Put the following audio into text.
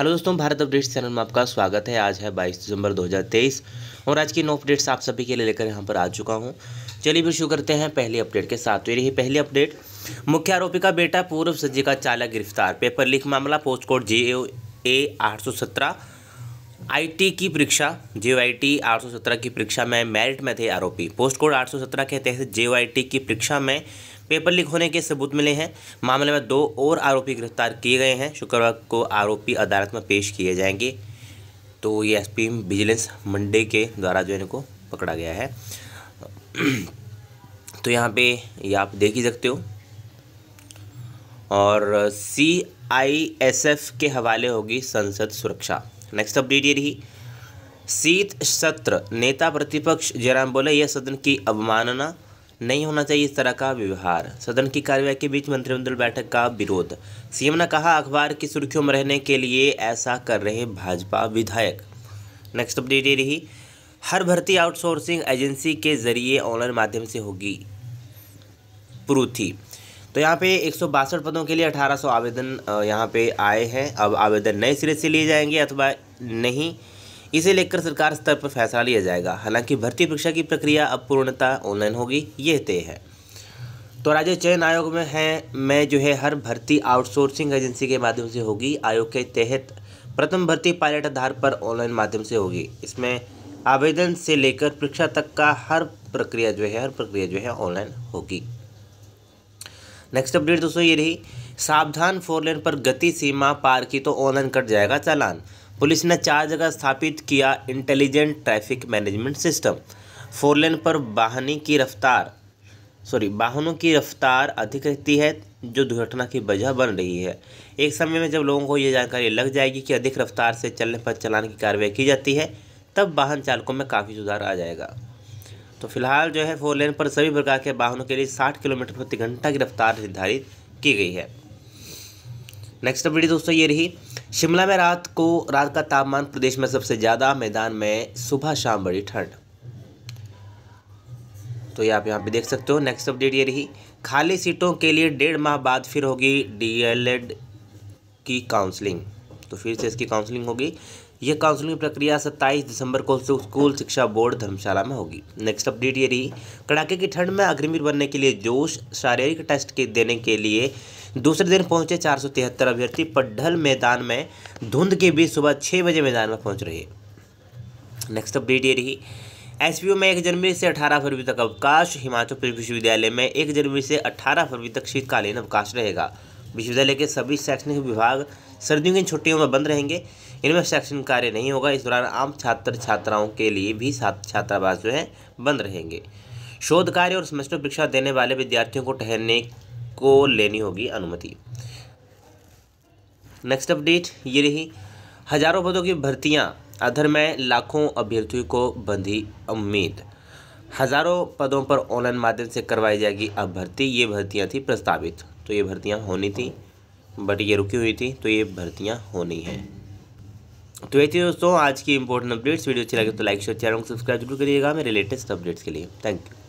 hello दोस्तों Bharat updates channel में आपका स्वागत है आज है 22 दिसंबर 2023 और आज की नो अपडेट्स आप सभी के लिए लेकर यहाँ पर आ चुका हूँ चलिए फिर शुरू करते हैं पहली अपडेट के साथ तो रही पहली अपडेट मुख्य आरोपी का बेटा पूर्व सज्जी का चालक गिरफ्तार पेपर लीक मामला पोस्ट कोड जी ए आठ आईटी की परीक्षा जे आई आठ सौ सत्रह की परीक्षा में मेरिट में थे आरोपी पोस्ट कोड आठ सौ सत्रह के तहत जे की परीक्षा में पेपर लीक होने के सबूत मिले हैं मामले में दो और आरोपी गिरफ्तार किए गए हैं शुक्रवार को आरोपी अदालत में पेश किए जाएंगे तो ये एस विजिलेंस मंडे के द्वारा जो इनको पकड़ा गया है तो यहाँ पे ये आप देख ही सकते हो और सी आई एस एफ के हवाले होगी संसद सुरक्षा नेक्स्ट अपडेट ये रही शीत सत्र नेता प्रतिपक्ष जयराम बोले यह सदन की अवमानना नहीं होना चाहिए इस तरह का व्यवहार सदन की कार्रवाई के बीच मंत्रिमंडल बैठक का विरोध सीएम ने कहा अखबार की सुर्खियों में रहने के लिए ऐसा कर रहे भाजपा विधायक नेक्स्ट अपडेट ये रही हर भर्ती आउटसोर्सिंग एजेंसी के जरिए ऑनलाइन माध्यम से होगी पुरुथी तो यहाँ पे एक पदों के लिए अठारह आवेदन यहाँ पे आए हैं अब आवेदन नए सिरे से लिए जाएंगे अथवा नहीं इसे लेकर सरकार स्तर पर फैसला लिया जाएगा हालांकि भर्ती परीक्षा की प्रक्रिया अब पूर्णतः ऑनलाइन होगी ये तय है तो राज्य चयन आयोग में है मैं जो है हर भर्ती आउटसोर्सिंग एजेंसी के माध्यम से होगी आयोग के तहत प्रथम भर्ती पायलट आधार पर ऑनलाइन माध्यम से होगी इसमें आवेदन से लेकर परीक्षा तक का हर प्रक्रिया जो है हर प्रक्रिया जो है ऑनलाइन होगी नेक्स्ट अपडेट दोस्तों ये रही सावधान फोर लेन पर गति सीमा पार की तो ऑनलाइन कट जाएगा चालान पुलिस ने चार जगह स्थापित किया intelligent traffic management system four lane पर वाहनी की रफ्तार सॉरी वाहनों की रफ्तार अधिक रहती है जो दुर्घटना की वजह बन रही है एक समय में जब लोगों को ये जानकारी लग जाएगी कि अधिक रफ्तार से चलने पर चलान की कार्रवाई की जाती है तब वाहन चालकों में काफ़ी सुधार आ जाएगा तो फिलहाल जो है फोर लेन पर सभी प्रकार के वाहनों के लिए साठ किलोमीटर प्रति घंटा की रफ्तार निर्धारित की गई है नेक्स्ट अपडेट दोस्तों ये रही शिमला में रात को रात का तापमान प्रदेश में सबसे ज़्यादा मैदान में सुबह शाम बड़ी ठंड तो ये आप यहाँ पे देख सकते हो नेक्स्ट अपडेट ये रही खाली सीटों के लिए डेढ़ माह बाद फिर होगी डीएलएड की काउंसलिंग तो फिर से इसकी काउंसलिंग होगी ये काउंसलिंग प्रक्रिया सत्ताईस दिसंबर को स्कूल शिक्षा बोर्ड धर्मशाला में होगी नेक्स्ट अपडेट ये रही कड़ाके की ठंड में अग्निवीर बनने के लिए जोश शारीरिक टेस्ट के देने के लिए दूसरे दिन पहुंचे चार अभ्यर्थी पड्ढल मैदान में धुंध के बीच सुबह छः बजे मैदान में पहुँच रहे नेक्स्ट अपडेट ये रही एस में एक जनवरी से अठारह फरवरी तक अवकाश हिमाचल प्रदेश विश्वविद्यालय में एक जनवरी से अठारह फरवरी तक शीतकालीन अवकाश रहेगा विश्वविद्यालय के सभी शैक्षणिक विभाग सर्दियों की छुट्टियों में बंद रहेंगे इनमें शैक्षणिक कार्य नहीं होगा इस दौरान आम छात्र छात्राओं के लिए भी छात्रावास जो है बंद रहेंगे शोध कार्य और सेमेस्टर परीक्षा देने वाले विद्यार्थियों को ठहरने को लेनी होगी अनुमति नेक्स्ट अपडेट ये रही हजारों पदों की भर्तियां अधर में लाखों अभ्यर्थियों को बंधी उम्मीद हजारों पदों पर ऑनलाइन माध्यम से करवाई जाएगी अब भर्ती ये भर्तियां थी प्रस्तावित तो ये भर्तियाँ होनी थी बट ये रुकी हुई थी तो ये भर्तियाँ होनी है तो ये थी दोस्तों आज की इंपॉर्टेंट अपडेट्स वीडियो अच्छी लगे तो लाइक शेयर चैनल को सब्सक्राइब जरूर करिएगा मेरे लेटेस्ट अपडेट्स के लिए थैंक यू